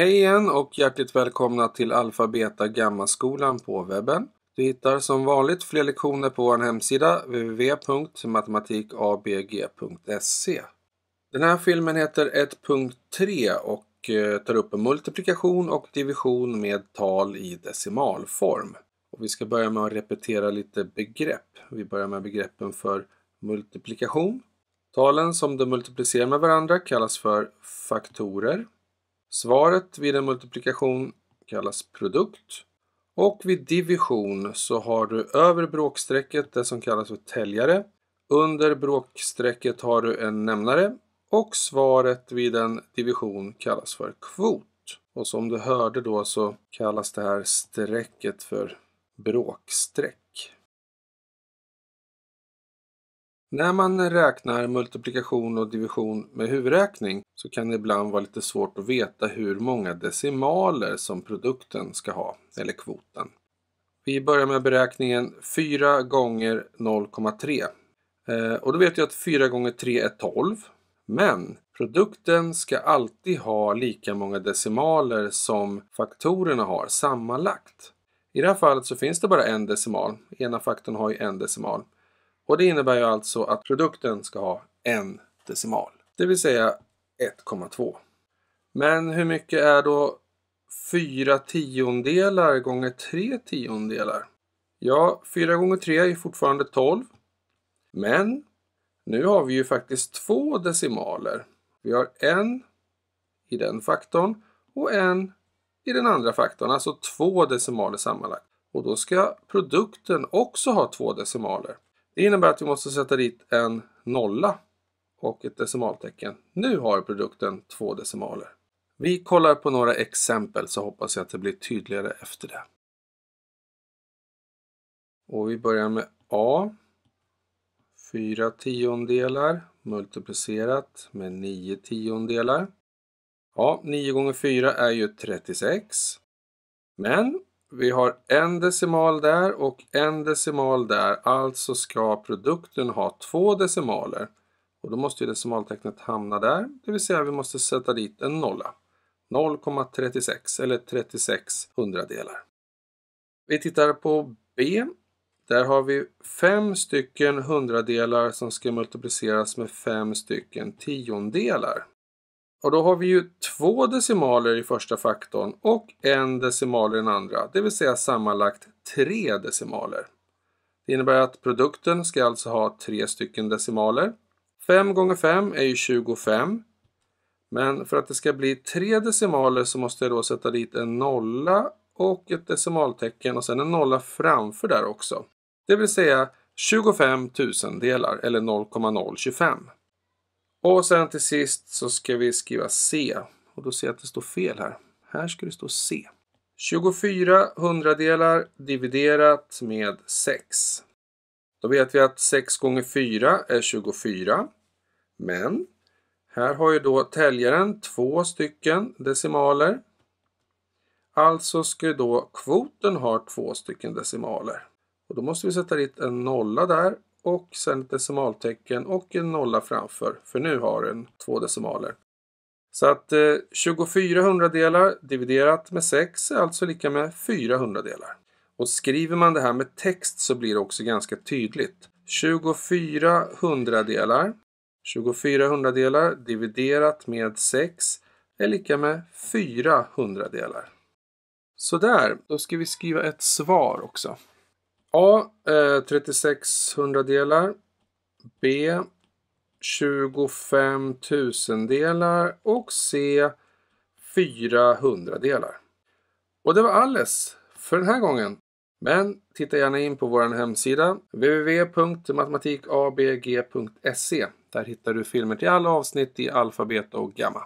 Hej igen och hjärtligt välkomna till Alfa Beta Gammaskolan på webben. Du hittar som vanligt fler lektioner på vår hemsida www.matematikabg.se. Den här filmen heter 1.3 och eh, tar upp multiplikation och division med tal i decimalform. Och vi ska börja med att repetera lite begrepp. Vi börjar med begreppen för multiplikation. Talen som du multiplicerar med varandra kallas för faktorer. Svaret vid en multiplikation kallas produkt och vid division så har du över bråkstrecket det som kallas för täljare. Under bråkstrecket har du en nämnare och svaret vid en division kallas för kvot. Och som du hörde då så kallas det här strecket för bråkstreck. När man räknar multiplikation och division med huvudräkning så kan det ibland vara lite svårt att veta hur många decimaler som produkten ska ha, eller kvoten. Vi börjar med beräkningen 4 gånger 0,3. Eh, och då vet jag att 4 gånger 3 är 12. Men produkten ska alltid ha lika många decimaler som faktorerna har sammanlagt. I det här fallet så finns det bara en decimal. Ena faktorn har ju en decimal. Och det innebär ju alltså att produkten ska ha en decimal, det vill säga 1,2. Men hur mycket är då 4 tiondelar gånger 3 tiondelar? Ja, 4 gånger 3 är fortfarande 12. Men nu har vi ju faktiskt två decimaler. Vi har en i den faktorn och en i den andra faktorn, alltså två decimaler sammanlagt. Och då ska produkten också ha två decimaler. Det innebär att vi måste sätta dit en nolla och ett decimaltecken. Nu har produkten två decimaler. Vi kollar på några exempel så hoppas jag att det blir tydligare efter det. Och vi börjar med A. Fyra tiondelar multiplicerat med 9 tiondelar. Ja, 9 gånger 4 är ju 36. Men vi har en decimal där och en decimal där. Alltså ska produkten ha två decimaler. Och då måste decimaltecknet hamna där, det vill säga vi måste sätta dit en nolla. 0,36 eller 36 hundradelar. Vi tittar på B. Där har vi fem stycken hundradelar som ska multipliceras med fem stycken tiondelar. Och då har vi ju två decimaler i första faktorn och en decimal i den andra, det vill säga sammanlagt tre decimaler. Det innebär att produkten ska alltså ha tre stycken decimaler. 5 gånger 5 är ju 25. Men för att det ska bli tre decimaler så måste jag då sätta dit en nolla och ett decimaltecken och sen en nolla framför där också. Det vill säga 25 tusendelar eller 0,025. Och sen till sist så ska vi skriva C. Och då ser jag att det står fel här. Här ska det stå C. 24 hundradelar dividerat med 6. Då vet vi att 6 gånger 4 är 24. Men här har ju då täljaren två stycken decimaler. Alltså ska då kvoten ha två stycken decimaler. Och då måste vi sätta dit en nolla där och sen ett decimaltecken och en nolla framför, för nu har den två decimaler. Så att eh, 24 hundradelar dividerat med 6 är alltså lika med 4 hundradelar. Och skriver man det här med text så blir det också ganska tydligt. 24 hundradelar, 24 hundradelar dividerat med 6 är lika med 4 hundradelar. Sådär, då ska vi skriva ett svar också. A. Eh, 36 hundradelar. B. 25 tusendelar. Och C. 4 hundradelar. Och det var alles för den här gången. Men titta gärna in på vår hemsida www.matematikabg.se. Där hittar du filmer till alla avsnitt i alfabet och gamma.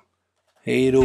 Hej då!